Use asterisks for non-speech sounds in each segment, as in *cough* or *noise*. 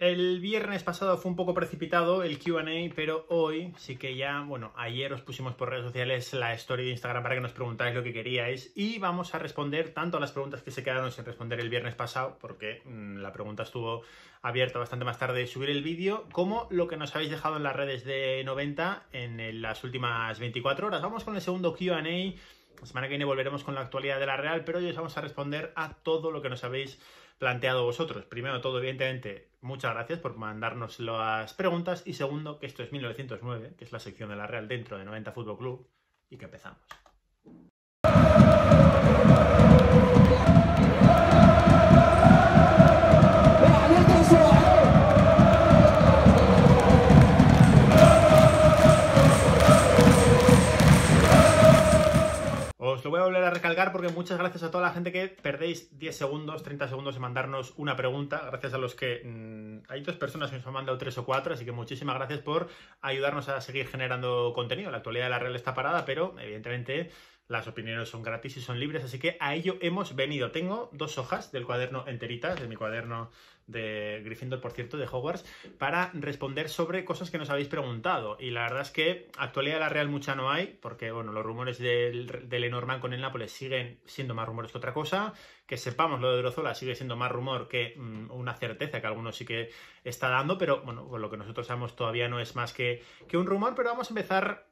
El viernes pasado fue un poco precipitado el QA, pero hoy sí que ya, bueno, ayer os pusimos por redes sociales la story de Instagram para que nos preguntáis lo que queríais y vamos a responder tanto a las preguntas que se quedaron sin responder el viernes pasado, porque mm, la pregunta estuvo abierta bastante más tarde de subir el vídeo, como lo que nos habéis dejado en las redes de 90 en las últimas 24 horas. Vamos con el segundo QA. La semana que viene volveremos con la actualidad de la Real, pero hoy os vamos a responder a todo lo que nos habéis planteado vosotros. Primero todo, evidentemente, muchas gracias por mandarnos las preguntas. Y segundo, que esto es 1909, que es la sección de la Real dentro de 90 Fútbol Club, y que empezamos. que muchas gracias a toda la gente que perdéis 10 segundos, 30 segundos en mandarnos una pregunta. Gracias a los que mm, hay dos personas que nos han mandado tres o cuatro, así que muchísimas gracias por ayudarnos a seguir generando contenido. La actualidad de la Real está parada, pero evidentemente las opiniones son gratis y son libres, así que a ello hemos venido. Tengo dos hojas del cuaderno enteritas, de mi cuaderno de Gryffindor, por cierto, de Hogwarts, para responder sobre cosas que nos habéis preguntado. Y la verdad es que actualidad la Real mucha no hay, porque bueno, los rumores del, de Lenormand con el Nápoles siguen siendo más rumores que otra cosa. Que sepamos lo de Drozola sigue siendo más rumor que mm, una certeza que algunos sí que está dando, pero bueno, lo que nosotros sabemos todavía no es más que, que un rumor, pero vamos a empezar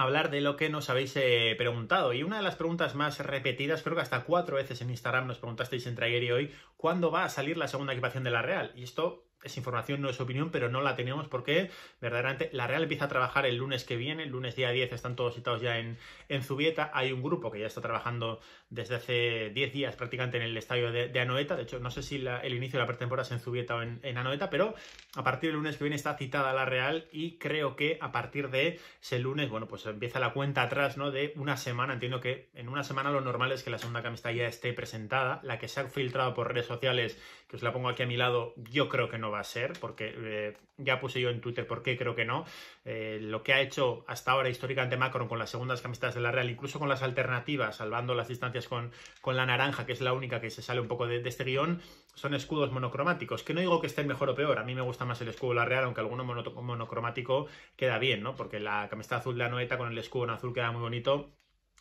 hablar de lo que nos habéis eh, preguntado. Y una de las preguntas más repetidas, creo que hasta cuatro veces en Instagram nos preguntasteis entre ayer y hoy, ¿cuándo va a salir la segunda equipación de la Real? Y esto es información, no es opinión, pero no la tenemos porque verdaderamente la Real empieza a trabajar el lunes que viene, el lunes día 10 están todos citados ya en, en Zubieta, hay un grupo que ya está trabajando desde hace 10 días prácticamente en el estadio de, Anoeta, de hecho no sé si el inicio de la pretemporada es en Zubieta o en, Anoeta, pero a partir del lunes que viene está citada la Real y creo que a partir de ese lunes, bueno, pues empieza la cuenta atrás, ¿no? De una semana, entiendo que en una semana lo normal es que la segunda camiseta ya esté presentada, la que se ha filtrado por redes sociales, que os la pongo aquí a mi lado, yo creo que no va a ser, porque eh, ya puse yo en Twitter por qué creo que no. Eh, lo que ha hecho hasta ahora históricamente Macron con las segundas camisetas de la Real, incluso con las alternativas, salvando las distancias con, con la naranja, que es la única que se sale un poco de, de, este guión, son escudos monocromáticos. Que no digo que estén mejor o peor, a mí me gusta más el escudo de la Real, aunque alguno monocromático queda bien, ¿no? Porque la camiseta azul de la noeta con el escudo en azul queda muy bonito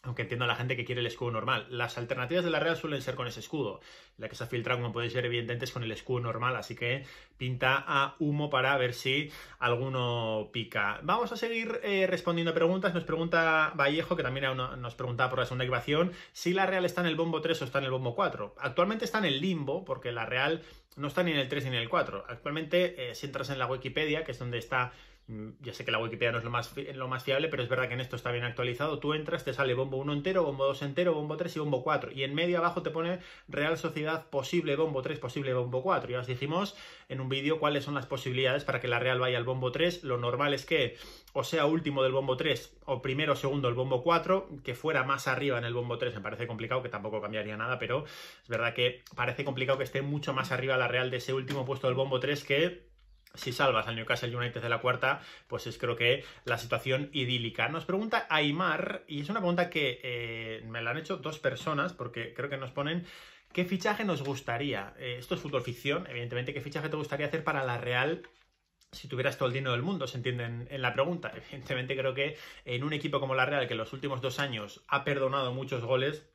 aunque entiendo a la gente que quiere el escudo normal. Las alternativas de la Real suelen ser con ese escudo. La que se ha filtrado, como podéis ser evidentemente es con el escudo normal. Así que pinta a humo para ver si alguno pica. Vamos a seguir eh, respondiendo preguntas. Nos pregunta Vallejo, que también nos preguntaba por la segunda equipación, si la Real está en el bombo 3 o está en el bombo 4. Actualmente está en el limbo, porque la Real no está ni en el 3 ni en el 4. Actualmente, eh, si entras en la Wikipedia, que es donde está Mm, ya sé que la Wikipedia no es lo más, lo más fiable, pero es verdad que en esto está bien actualizado. Tú entras, te sale bombo 1 entero, bombo 2 entero, bombo 3 y bombo 4. Y en medio abajo te pone Real Sociedad posible bombo 3, posible bombo 4. Ya os dijimos en un vídeo cuáles son las posibilidades para que la Real vaya al bombo 3. Lo normal es que o sea último del bombo 3 o primero o segundo el bombo 4, que fuera más arriba en el bombo 3 me parece complicado, que tampoco cambiaría nada, pero es verdad que parece complicado que esté mucho más arriba la Real de ese último puesto del bombo 3 que si salvas al Newcastle United de la cuarta, pues es creo que la situación idílica. Nos pregunta Aymar, y es una pregunta que eh, me la han hecho dos personas, porque creo que nos ponen ¿Qué fichaje nos gustaría? Eh, esto es fútbol ficción, evidentemente. ¿Qué fichaje te gustaría hacer para la Real si tuvieras todo el dinero del mundo, se entiende en, la pregunta. *laughs* Evidentemente creo que en un equipo como la Real, que en los últimos dos años ha perdonado muchos goles,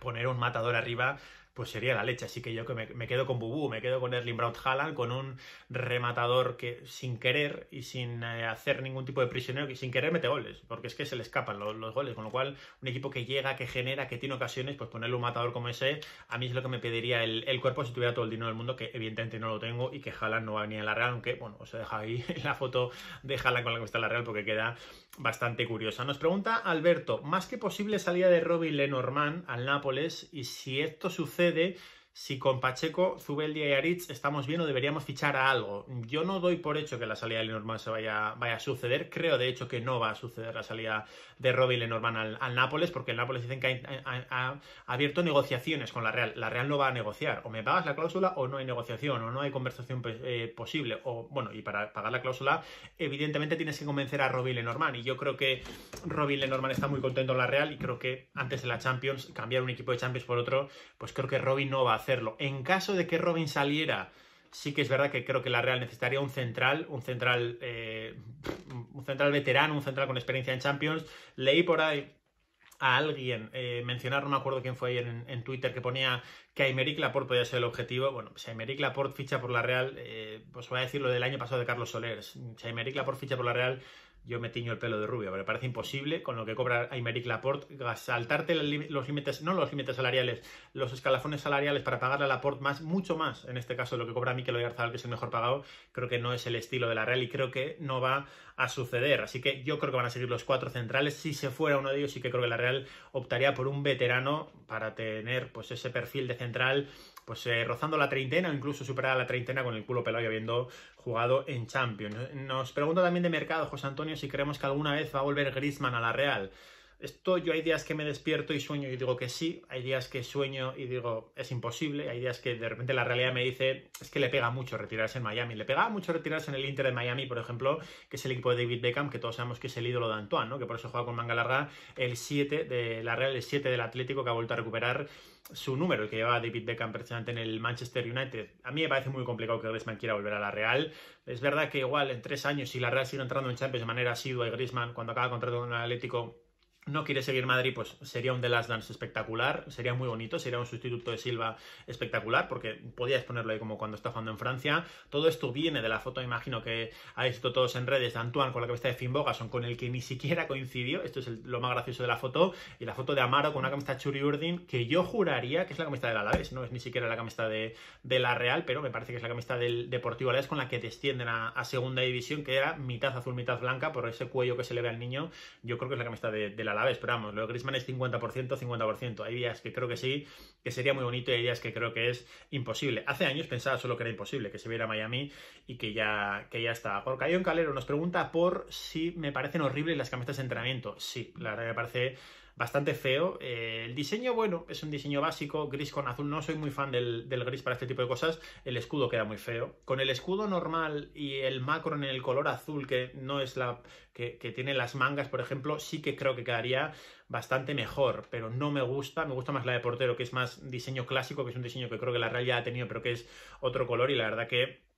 poner un matador arriba pues sería la leche. Así que yo que me, quedo con Bubú, me quedo con Erling Brown Haaland, con un rematador que sin querer y sin eh, hacer ningún tipo de prisionero, que sin querer mete goles, porque es que se le escapan los, goles. Con lo cual, un equipo que llega, que genera, que tiene ocasiones, pues ponerle un matador como ese, a mí es lo que me pediría el, cuerpo si tuviera todo el dinero del mundo, que evidentemente no lo tengo y que Haaland no va a venir a la Real, aunque, bueno, os he dejado ahí *laughs* la foto de Haaland con la que está la Real porque queda bastante curiosa. Nos pregunta Alberto, más que posible salida de Robbie Lenormand al Nápoles y si esto sucede de si con Pacheco, Zubeldia y Aritz estamos bien o deberíamos fichar a algo. Yo no doy por hecho que la salida de Lenormand se vaya, vaya a suceder. Creo, de hecho, que no va a suceder la salida de Robbie Lenormand al, al Nápoles, porque el Nápoles dicen que ha, abierto negociaciones con la Real. La Real no va a negociar. O me pagas la cláusula o no hay negociación, o no hay conversación pues, eh, posible. O, bueno, y para pagar la cláusula, evidentemente tienes que convencer a Robbie Lenormand. Y yo creo que Robbie Lenormand está muy contento en la Real y creo que antes de la Champions, cambiar un equipo de Champions por otro, pues creo que Robbie no va a hacer en caso de que Robin saliera, sí que es verdad que creo que la Real necesitaría un central, un central, eh, un central veterano, un central con experiencia en Champions. Leí por ahí a alguien eh, mencionar, no me acuerdo quién fue ahí en, Twitter, que ponía que Aymeric Laporte podía ser el objetivo. Bueno, pues si Aymeric Laporte ficha por la Real, eh, pues voy a decir lo del año pasado de Carlos Soler. Si Aymeric Laporte ficha por la Real, yo me tiño el pelo de rubio, pero parece imposible con lo que cobra Aymeric Laporte saltarte los límites, no los límites salariales, los escalafones salariales para pagarle a Laporte más, mucho más, en este caso lo que cobra Mikel Oyarzabal, que es el mejor pagado, creo que no es el estilo de la Real y creo que no va a suceder. Así que yo creo que van a seguir los cuatro centrales. Si se fuera uno de ellos, sí que creo que la Real optaría por un veterano para tener pues ese perfil de central pues eh, rozando la treintena o incluso superada la treintena con el culo pelado y habiendo jugado en Champions. Nos pregunta también de mercado, José Antonio, si creemos que alguna vez va a volver Griezmann a la Real. Esto yo hay días que me despierto y sueño y digo que sí, hay días que sueño y digo es imposible, hay días que de repente la realidad me dice es que le pega mucho retirarse en Miami, le pega mucho retirarse en el Inter de Miami, por ejemplo, que es el equipo de David Beckham, que todos sabemos que es el ídolo de Antoine, ¿no? que por eso juega con manga larga el 7 de la Real, el 7 del Atlético, que ha vuelto a recuperar su número, el que llevaba David Beckham precisamente en el Manchester United. A mí me parece muy complicado que Griezmann quiera volver a la Real. Es verdad que igual en tres años, si la Real sigue entrando en Champions de manera asidua y Griezmann cuando acaba contrato con el Atlético no quiere seguir Madrid, pues sería un The Last Dance espectacular, sería muy bonito, sería un sustituto de Silva espectacular, porque podías ponerlo ahí como cuando está jugando en Francia. Todo esto viene de la foto, imagino que habéis visto todos en redes, de Antoine con la camiseta de Finn Bogason, con el que ni siquiera coincidió, esto es lo más gracioso de la foto, y la foto de Amaro con una camiseta Churi Urdin, que yo juraría que es la camiseta del Alavés, no es ni siquiera la camiseta de, la Real, pero me parece que es la camiseta del Deportivo Alavés con la que descienden a, segunda división, que era mitad azul, mitad blanca, por ese cuello que se le ve al niño, yo creo que es la camiseta de la a la vez, pero lo de Griezmann es 50%, 50%. Hay días que creo que sí, que sería muy bonito, y hay días que creo que es imposible. Hace años pensaba solo que era imposible, que se viera Miami y que ya, que ya está. en Calero nos pregunta por si me parecen horribles las camisetas de entrenamiento. Sí, la verdad me parece bastante feo. Eh, el diseño, bueno, es un diseño básico, gris con azul. No soy muy fan del, del, gris para este tipo de cosas. El escudo queda muy feo. Con el escudo normal y el macro en el color azul, que no es la. que, que tiene las mangas, por ejemplo, sí que creo que quedaría bastante mejor, pero no me gusta. Me gusta más la de portero, que es más diseño clásico, que es un diseño que creo que la Real ya ha tenido, pero que es otro color. Y la verdad que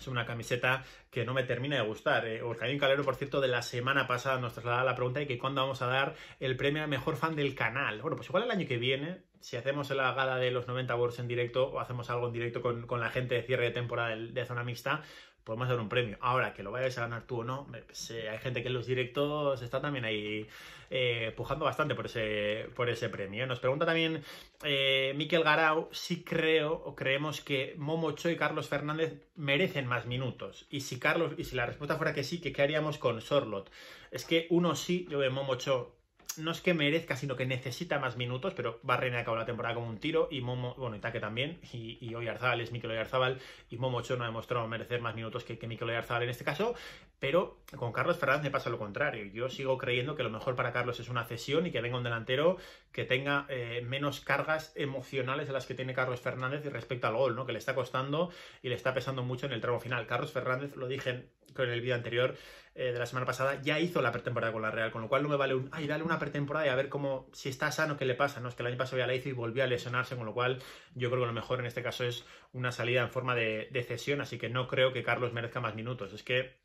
es una camiseta que no me termina de gustar. Eh, Orcaín Calero, por cierto, de la semana pasada nos trasladaba la pregunta de que cuándo vamos a dar el premio a mejor fan del canal. Bueno, pues igual el año que viene, si hacemos la gala de los 90 words en directo o hacemos algo en directo con, la gente de cierre de temporada de Zona Mixta, podemos dar un premio. Ahora, que lo vayas a ganar tú o no, hay gente que en los directos está también ahí eh, pujando bastante por ese, por ese premio. Nos pregunta también eh, Miquel Garau si creo o creemos que Momo Cho y Carlos Fernández merecen más minutos. Y si Carlos, y si la respuesta fuera que sí, que qué haríamos con Sorlot. Es que uno sí, yo veo Momo Cho no es que merezca, sino que necesita más minutos, pero va a cabo la temporada como un tiro y Momo, bueno, y también, y, y Arzabal es Mikel Oyarzabal y Momo no ha demostrado merecer más minutos que, que Mikel Oyarzabal en este caso, pero con Carlos Fernández me pasa lo contrario. Yo sigo creyendo que lo mejor para Carlos es una cesión y que venga un delantero que tenga eh, menos cargas emocionales de las que tiene Carlos Fernández y respecto al gol, ¿no? Que le está costando y le está pesando mucho en el tramo final. Carlos Fernández, lo dije en el vídeo anterior eh, de la semana pasada, ya hizo la pretemporada con la Real, con lo cual no me vale un ay, dale una pretemporada y a ver cómo, si está sano, qué le pasa. No es que el año pasado ya la hizo y volvió a lesionarse, con lo cual yo creo que lo mejor en este caso es una salida en forma de cesión, así que no creo que Carlos merezca más minutos. Es que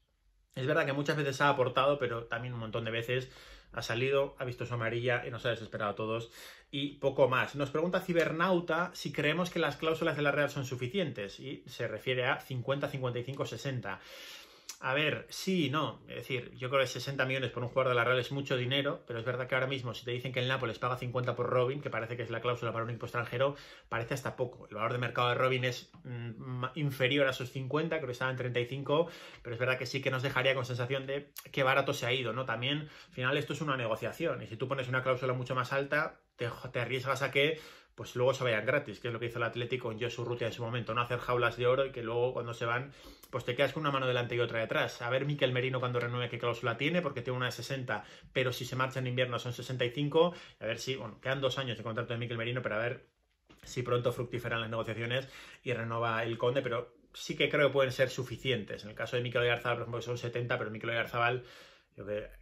es verdad que muchas veces ha aportado, pero también un montón de veces ha salido, ha visto su amarilla y nos ha desesperado a todos y poco más. Nos pregunta Cibernauta si creemos que las cláusulas de la Real son suficientes y se refiere a 50, 55, 60. A ver, sí, no. Es decir, yo creo que 60 millones por un jugador de la Real es mucho dinero, pero es verdad que ahora mismo, si te dicen que el Nápoles paga 50 por Robin, que parece que es la cláusula para un equipo extranjero, parece hasta poco. El valor de mercado de Robin es mm, inferior a sus 50, creo que estaba en 35, pero es verdad que sí que nos dejaría con sensación de qué barato se ha ido, ¿no? También, al final, esto es una negociación, y si tú pones una cláusula mucho más alta, te, arriesgas a que pues luego se vayan gratis, que es lo que hizo el Atlético en Josu Rutia en su momento, no hacer jaulas de oro y que luego cuando se van pues te quedas con una mano delante y otra detrás. A ver Miquel Merino cuando renueve qué cláusula tiene, porque tiene una de 60, pero si se marcha en invierno son 65. A ver si, bueno, quedan dos años de contrato de Miquel Merino, pero a ver si pronto fructiferan las negociaciones y renova el Conde, pero sí que creo que pueden ser suficientes. En el caso de Miquel Garzabal, por ejemplo, son 70, pero Miquel Garzabal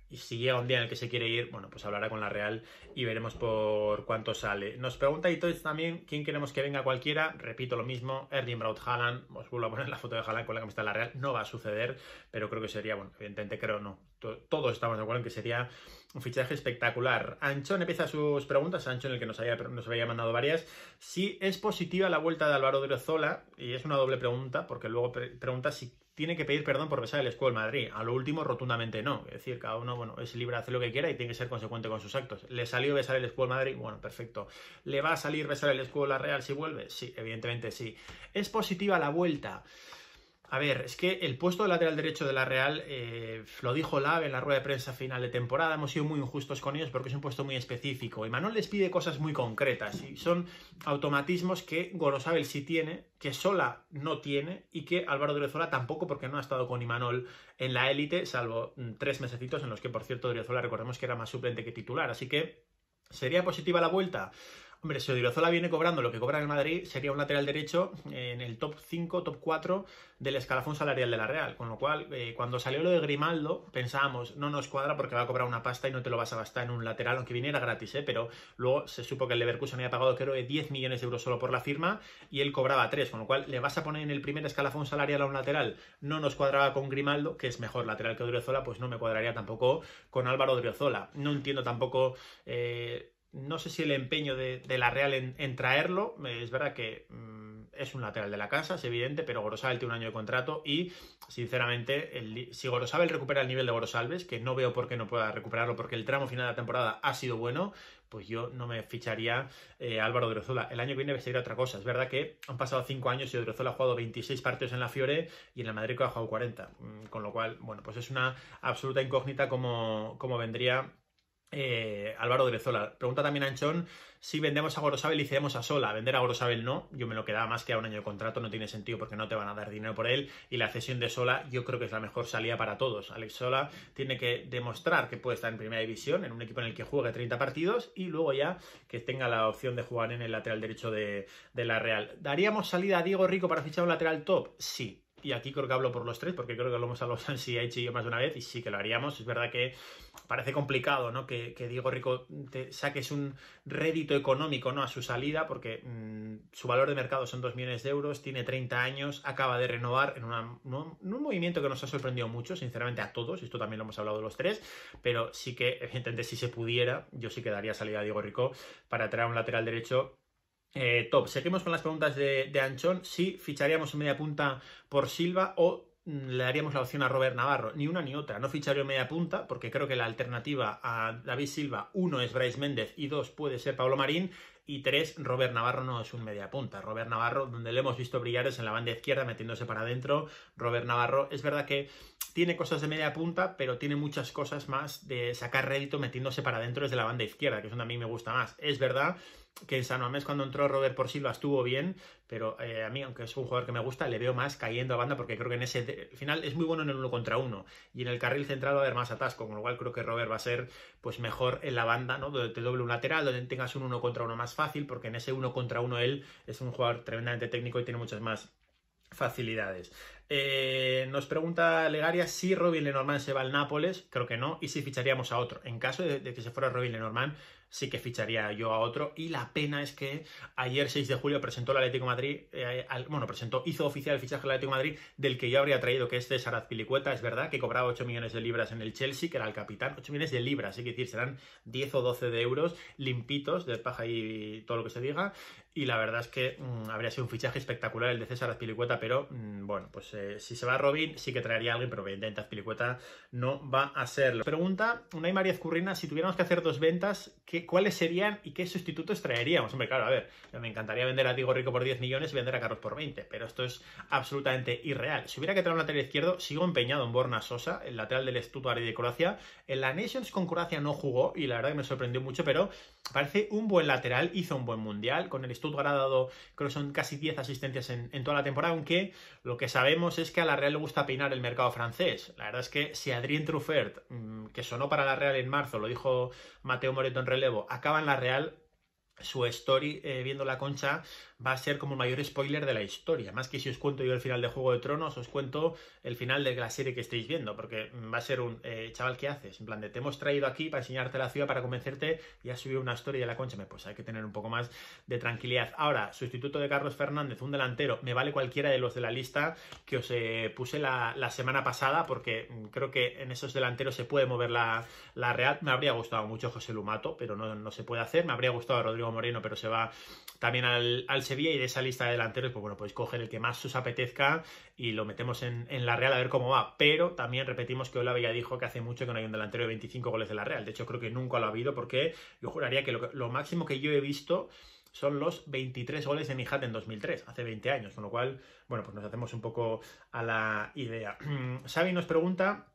y si llega un día en el que se quiere ir, bueno, pues hablará con la Real y veremos por cuánto sale. Nos pregunta Itoiz también quién queremos que venga cualquiera. Repito lo mismo, Erling Braut Haaland. Os vuelvo a poner la foto de Haaland con la camiseta de la Real. No va a suceder, pero creo que sería, bueno, evidentemente creo no. Todos estamos de acuerdo en que sería un fichaje espectacular. Anchón empieza sus preguntas, Anchón en el que nos había, nos había mandado varias. Si es positiva la vuelta de Álvaro de y es una doble pregunta, porque luego pregunta si tiene que pedir perdón por besar el escudo del Madrid. A lo último, rotundamente no. Es decir, cada uno bueno, es libre de hacer lo que quiera y tiene que ser consecuente con sus actos. ¿Le salió besar el escudo del Madrid? Bueno, perfecto. ¿Le va a salir besar el escudo la Real si vuelve? Sí, evidentemente sí. ¿Es positiva la vuelta? A ver, es que el puesto de lateral derecho de la Real, eh, lo dijo Lave en la rueda de prensa final de temporada, hemos sido muy injustos con ellos porque es un puesto muy específico. Y les pide cosas muy concretas y son automatismos que Gorosabel sí tiene, que Sola no tiene y que Álvaro Derezola tampoco porque no ha estado con Imanol en la élite, salvo mm, tres mesecitos en los que, por cierto, Derezola recordemos que era más suplente que titular. Así que, ¿sería positiva la vuelta? Hombre, si Odriozola viene cobrando lo que cobra en el Madrid, sería un lateral derecho en el top 5, top 4 del escalafón salarial de la Real. Con lo cual, eh, cuando salió lo de Grimaldo, pensábamos, no nos cuadra porque va a cobrar una pasta y no te lo vas a gastar en un lateral, aunque viniera gratis, ¿eh?". Pero luego se supo que el Leverkusen había pagado, creo, 10 millones de euros solo por la firma y él cobraba 3. Con lo cual, le vas a poner en el primer escalafón salarial a un lateral. No nos cuadraba con Grimaldo, que es mejor lateral que Odriozola, pues no me cuadraría tampoco con Álvaro Odriozola. No entiendo tampoco... Eh, no sé si el empeño de, la Real en, traerlo, eh, es verdad que mm, es un lateral de la casa, es evidente, pero Gorosabel tiene un año de contrato y, sinceramente, si Gorosabel recupera el nivel de Gorosalves, que no veo por qué no pueda recuperarlo porque el tramo final de la temporada ha sido bueno, pues yo no me ficharía eh, Álvaro Drozola. El año que viene sería otra cosa. Es verdad que han pasado cinco años y Drozola ha jugado 26 partidos en la Fiore y en la Madrid ha jugado 40. Mm, con lo cual, bueno, pues es una absoluta incógnita cómo, cómo vendría eh, Álvaro Derezola Pregunta también a Anchón si vendemos a Gorosabel y cedemos a Sola. Vender a Gorosabel no, yo me lo quedaba más que a un año de contrato, no tiene sentido porque no te van a dar dinero por él. Y la cesión de Sola yo creo que es la mejor salida para todos. Alex Sola tiene que demostrar que puede estar en primera división, en un equipo en el que juegue 30 partidos y luego ya que tenga la opción de jugar en el lateral derecho de la Real. ¿Daríamos salida a Diego Rico para fichar un lateral top? Sí, y aquí creo que hablo por los tres, porque creo que lo hemos hablado en ha hecho yo más de una vez, y sí que lo haríamos. Es verdad que parece complicado, ¿no? Que, que Diego Rico te saques un rédito económico, ¿no? A su salida, porque mm, su valor de mercado son 2 millones de euros, tiene 30 años, acaba de renovar en, un movimiento que nos ha sorprendido mucho, sinceramente a todos, esto también lo hemos hablado los tres, pero sí que, evidentemente, si se pudiera, yo sí que daría salida a Diego Rico para traer un lateral derecho eh, top. Seguimos con las preguntas de, Anchón. Si ficharíamos media punta por Silva o mm, le daríamos la opción a Robert Navarro, ni una ni otra. No ficharía en media punta, porque creo que la alternativa a David Silva, uno es Bryce Méndez y dos puede ser Pablo Marín, y tres, Robert Navarro no es un media punta Robert Navarro, donde le hemos visto brillar es en la banda izquierda metiéndose para adentro. Robert Navarro, es verdad que tiene cosas de media punta, pero tiene muchas cosas más de sacar rédito metiéndose para adentro desde la banda izquierda, que es donde a mí me gusta más. Es verdad que en San Més cuando entró Robert por Silva estuvo bien, pero eh, a mí, aunque es un jugador que me gusta, le veo más cayendo a banda porque creo que en ese final es muy bueno en el uno contra uno y en el carril central va a haber más atasco, con lo cual creo que Robert va a ser pues mejor en la banda, ¿no? Donde te doble un lateral, donde tengas un uno contra uno más fácil porque en ese uno contra uno él es un jugador tremendamente técnico y tiene muchas más facilidades. Eh, nos pregunta Legaria si Robin Lenormand se va al Nápoles, creo que no, y si ficharíamos a otro. En caso de, de que se fuera Robin Lenormand, sí que ficharía yo a otro. Y la pena es que ayer, 6 de julio, presentó el Atlético Madrid, eh, bueno, presentó, hizo oficial el fichaje del Atlético de Madrid del que yo habría traído, que es César Azpilicueta, es verdad, que cobraba 8 millones de libras en el Chelsea, que era el capitán, 8 millones de libras, es decir, serán 10 o 12 de euros limpitos, de paja y todo lo que se diga. Y la verdad es que mm, habría sido un fichaje espectacular el de César Azpilicueta, pero mm, bueno, pues eh, si se va Robin, sí que traería a alguien, pero evidentemente Azpilicueta no va a serlo. Pregunta y María Azcurrina si tuviéramos que hacer dos ventas, ¿qué ¿cuáles serían y qué sustitutos traeríamos? Hombre, claro, a ver, me encantaría vender a Diego Rico por 10 millones y vender a Carlos por 20, pero esto es absolutamente irreal. Si hubiera que traer un lateral izquierdo, sigo empeñado en Borna Sosa, el lateral del Stuttgart de Croacia. En la Nations con Croacia no jugó y la verdad que me sorprendió mucho, pero Parece un buen lateral, hizo un buen mundial, con el Stuttgart ha dado, creo que son casi 10 asistencias en, toda la temporada, aunque lo que sabemos es que a la Real le gusta peinar el mercado francés. La verdad es que si Adrien Truffert, mm, que sonó para la Real en marzo, lo dijo Mateo Moreto en relevo, acaba en la Real, su story eh, viendo la concha va a ser como el mayor spoiler de la historia. Más que si os cuento yo el final de Juego de Tronos, os cuento el final de la serie que estáis viendo, porque va a ser un eh, chaval, que haces? En plan, de, te hemos traído aquí para enseñarte la ciudad, para convencerte y ha subido una historia de la concha. Pues hay que tener un poco más de tranquilidad. Ahora, sustituto de Carlos Fernández, un delantero, me vale cualquiera de los de la lista que os eh, puse la, semana pasada, porque mm, creo que en esos delanteros se puede mover la, Real. Me habría gustado mucho José Lumato, pero no, no se puede hacer. Me habría gustado Rodrigo Moreno, pero se va también al, Sevilla y de esa lista de delanteros, pues bueno, podéis coger el que más os apetezca y lo metemos en, la Real a ver cómo va. Pero también repetimos que Olave ya dijo que hace mucho que no hay un delantero de 25 goles de la Real. De hecho, creo que nunca lo ha habido porque yo juraría que lo, máximo que yo he visto son los 23 goles de Mijat en 2003, hace 20 años, con lo cual, bueno, pues nos hacemos un poco a la idea. *clears throat* Xavi nos pregunta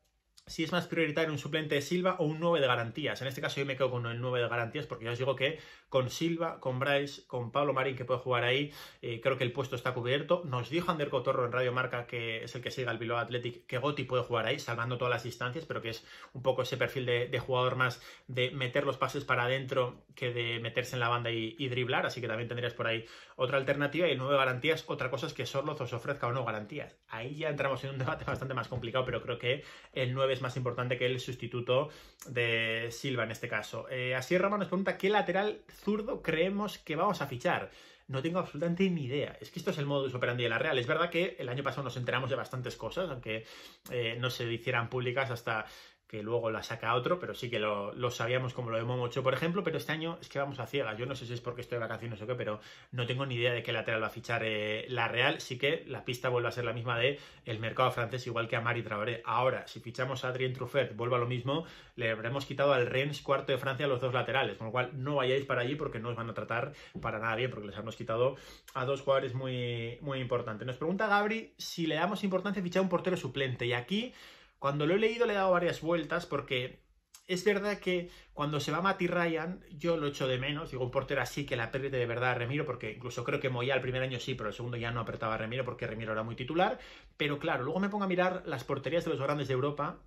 si es más prioritario un suplente de Silva o un 9 de garantías. En este caso yo me quedo con el 9 de garantías porque ya os digo que con Silva, con Bryce, con Pablo Marín, que puede jugar ahí. Eh, creo que el puesto está cubierto. Nos dijo Ander Cotorro en Radio Marca, que es el que sigue al Bilbao Athletic, que Gotti puede jugar ahí, salvando todas las distancias, pero que es un poco ese perfil de, jugador más de meter los pases para adentro que de meterse en la banda y, driblar. Así que también tendrías por ahí otra alternativa. Y el 9 garantías, otra cosa es que Sorloz os ofrezca o no garantías. Ahí ya entramos en un debate bastante más complicado, pero creo que el 9 es más importante que el sustituto de Silva en este caso. Eh, así Ramón nos pregunta qué lateral zurdo creemos que vamos a fichar? No tengo absolutamente ni idea. Es que esto es el modus operandi de la Real. Es verdad que el año pasado nos enteramos de bastantes cosas, aunque eh, no se hicieran públicas hasta que luego la saca otro, pero sí que lo, sabíamos como lo de Momocho, por ejemplo, pero este año es que vamos a ciegas. Yo no sé si es porque estoy de vacaciones o qué, pero no tengo ni idea de qué lateral va a fichar eh, la Real. Sí que la pista vuelve a ser la misma de el mercado francés, igual que a Mari Traoré. Ahora, si fichamos a Adrien Truffert, a lo mismo, le habremos quitado al Rennes cuarto de Francia los dos laterales, con lo cual no vayáis para allí porque no os van a tratar para nada bien, porque les hemos quitado a dos jugadores muy, muy importantes. Nos pregunta Gabri si le damos importancia fichar un portero suplente, y aquí cuando lo he leído le he dado varias vueltas porque es verdad que cuando se va Matty Ryan, yo lo echo de menos. Digo, un portero así que la pérdida de verdad a Remiro, porque incluso creo que Moya el primer año sí, pero el segundo ya no apretaba a Remiro porque Remiro era muy titular. Pero claro, luego me pongo a mirar las porterías de los grandes de Europa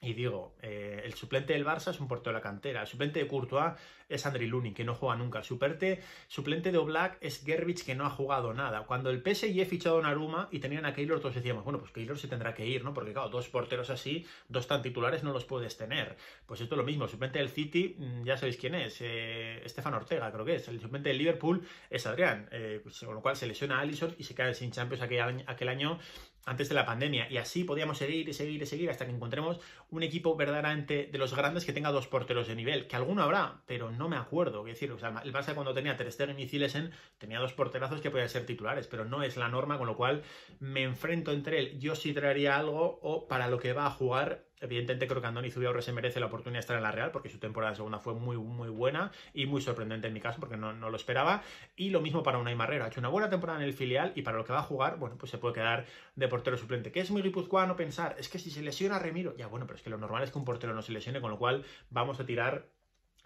y digo, eh, el suplente del Barça es un portero de la cantera. El suplente de Courtois es Andriy Lunin, que no juega nunca. El suplente, de Oblak es Gerbich que no ha jugado nada. Cuando el PSG fichado a Naruma y tenían a Keylor, todos decíamos, bueno, pues Keylor se tendrá que ir, ¿no? Porque, claro, dos porteros así, dos tan titulares, no los puedes tener. Pues esto es lo mismo. El suplente del City, mm, ya sabéis quién es. Estefan eh, Ortega, creo que es. El suplente del Liverpool es Adrián. Eh, pues, con lo cual se lesiona a Alisson y se cae sin Champions aquel año antes de la pandemia. Y así podíamos seguir y seguir y seguir hasta que encontremos un equipo verdaderamente de los grandes que tenga dos porteros de nivel, que alguno habrá, pero no me acuerdo. Es decir, o el Barça cuando tenía Ter Stegen y tenía dos porterazos que podían ser titulares, pero no es la norma, con lo cual me enfrento entre él. Yo sí traería algo o para lo que va a jugar Evidentemente creo que Andoni Zubiaurre se merece la oportunidad de estar en la Real porque su temporada de segunda fue muy, muy buena y muy sorprendente en mi caso porque no, lo esperaba. Y lo mismo para Unai Marrero. Ha hecho una buena temporada en el filial y para lo que va a jugar, bueno, pues se puede quedar de portero suplente. Que es muy guipuzcoano pensar, es que si se lesiona Remiro, ya bueno, pero es que lo normal es que un portero no se lesione, con lo cual vamos a tirar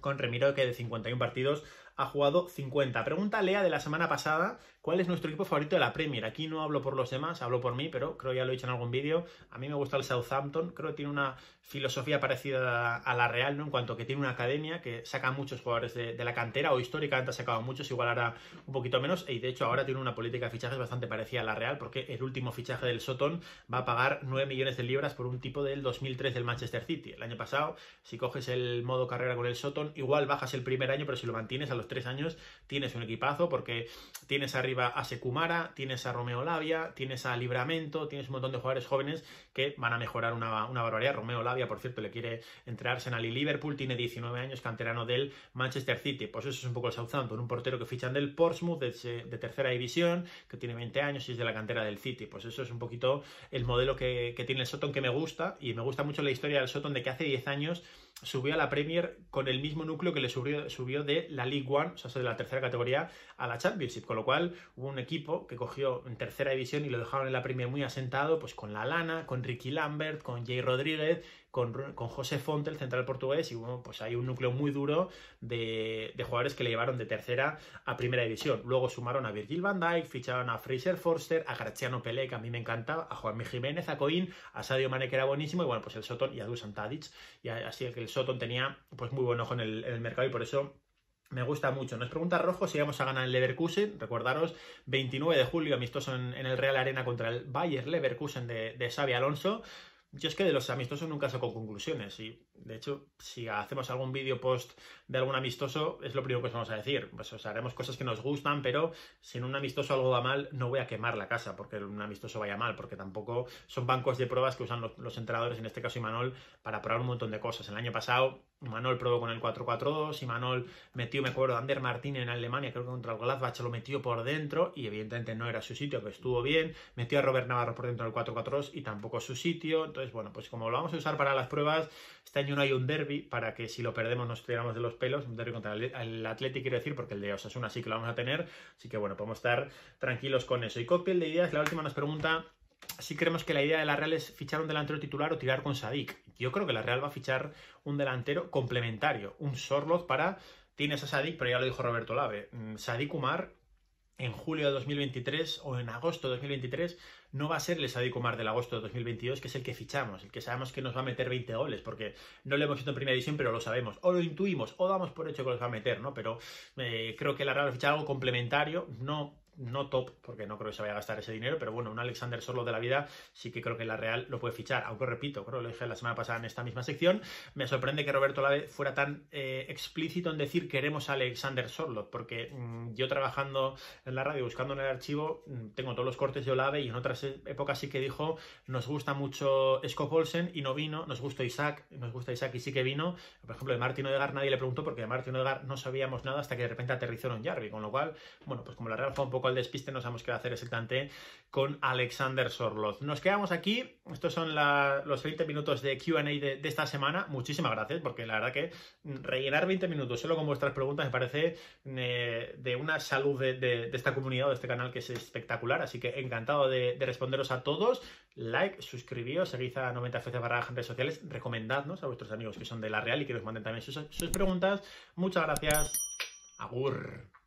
con Remiro que de 51 partidos ha jugado 50. Pregunta Lea de la semana pasada ¿Cuál es nuestro equipo favorito de la Premier? Aquí no hablo por los demás, hablo por mí, pero creo ya lo he dicho en algún vídeo. A mí me gusta el Southampton, creo que tiene una filosofía parecida a la Real, ¿no? En cuanto que tiene una academia que saca muchos jugadores de, la cantera, o históricamente ha sacado muchos, igual ahora un poquito menos, y de hecho ahora tiene una política de fichajes bastante parecida a la Real, porque el último fichaje del Sotón va a pagar 9 millones de libras por un tipo del 2003 del Manchester City. El año pasado, si coges el modo carrera con el Sotón, igual bajas el primer año, pero si lo mantienes a los tres años, tienes un equipazo, porque tienes arriba Iba a secumara tienes a Romeo Labia, tienes a Libramento, tienes un montón de jugadores jóvenes que van a mejorar una, una barbaridad. Romeo Labia, por cierto, le quiere entrarse en Ali Liverpool, tiene 19 años, canterano del Manchester City. Pues eso es un poco el Southampton, un portero que fichan del Portsmouth, de, tercera división, que tiene 20 años y es de la cantera del City. Pues eso es un poquito el modelo que, que tiene el Soton que me gusta y me gusta mucho la historia del Soton de que hace 10 años subió a la Premier con el mismo núcleo que le subió, de la League One, o sea, de la tercera categoría, a la Championship. Con lo cual, hubo un equipo que cogió en tercera división y lo dejaron en la Premier muy asentado, pues con la lana, con Ricky Lambert, con Jay Rodríguez, con, José Fonte, el central portugués, y bueno, pues hay un núcleo muy duro de, jugadores que le llevaron de tercera a primera división. Luego sumaron a Virgil van Dijk, ficharon a Fraser Forster, a Graziano Pelé, que a mí me encantaba, a Juanmi Jiménez, a Coín, a Sadio Mane, que era buenísimo, y bueno, pues el Soton y a Dusan Tadic. Y así que el Soton tenía pues muy buen ojo en el, mercado y por eso me gusta mucho. Nos pregunta Rojo si vamos a ganar el Leverkusen. Recordaros, 29 de julio, amistoso en, el Real Arena contra el Bayer Leverkusen de, de Xavi Alonso. Yo es que de los amistosos nunca saco conclusiones y, de hecho, si hacemos algún vídeo post de algún amistoso, es lo primero que os vamos a decir. Pues haremos cosas que nos gustan, pero si en un amistoso algo va mal, no voy a quemar la casa porque un amistoso vaya mal, porque tampoco son bancos de pruebas que usan los, entrenadores, en este caso Imanol, para probar un montón de cosas. El año pasado, Imanol probó con el 4-4-2, Imanol metió, me acuerdo, a Ander Martín en Alemania, creo que contra el Gladbach lo metió por dentro y, evidentemente, no era su sitio, que estuvo bien. Metió a Robert Navarro por dentro del 4-4-2 y tampoco su sitio bueno, pues como lo vamos a usar para las pruebas, este año no hay un derby para que si lo perdemos nos tiramos de los pelos, un derby contra el Atlético, quiero decir, porque el de Osasuna sí que lo vamos a tener, así que bueno, podemos estar tranquilos con eso. Y cóctel de ideas, la última nos pregunta si creemos que la idea de la Real es fichar un delantero titular o tirar con Sadik. Yo creo que la Real va a fichar un delantero complementario, un Sorloth para... Tienes a Sadik, pero ya lo dijo Roberto Lave. Mm, Sadik Umar en julio de 2023 o en agosto de 2023 no va a ser el Sadio Mar del agosto de 2022, que es el que fichamos, el que sabemos que nos va a meter 20 goles, porque no lo hemos visto en primera edición, pero lo sabemos, o lo intuimos, o damos por hecho que nos va a meter, ¿no? Pero eh, creo que la Real fichado algo complementario, no no top, porque no creo que se vaya a gastar ese dinero, pero bueno, un Alexander Solo de la vida sí que creo que la Real lo puede fichar, aunque repito, creo que lo dije la semana pasada en esta misma sección, me sorprende que Roberto Lave fuera tan eh, explícito en decir queremos a Alexander Sorlot, porque mm, yo trabajando en la radio, buscando en el archivo, mm, tengo todos los cortes de Olave y en otras épocas sí que dijo nos gusta mucho Scott Olsen y no vino, nos gusta Isaac, nos gusta Isaac y sí que vino, por ejemplo, de Martin Odegar nadie le preguntó porque de Martin Odegar no sabíamos nada hasta que de repente aterrizó en Jarvi, con lo cual, bueno, pues como la Real fue un poco despiste nos hemos quedado hacer ese tante con Alexander Sorloz. Nos quedamos aquí. Estos son los 20 minutos de QA de, esta semana. Muchísimas gracias, porque la verdad que rellenar 20 minutos solo con vuestras preguntas me parece eh, de una salud de, esta comunidad de este canal que es espectacular. Así que encantado de, responderos a todos. Like, suscribíos, seguid a 90FC barra redes sociales, recomendadnos a vuestros amigos que son de la Real y que nos manden también sus, sus preguntas. Muchas gracias. Agur.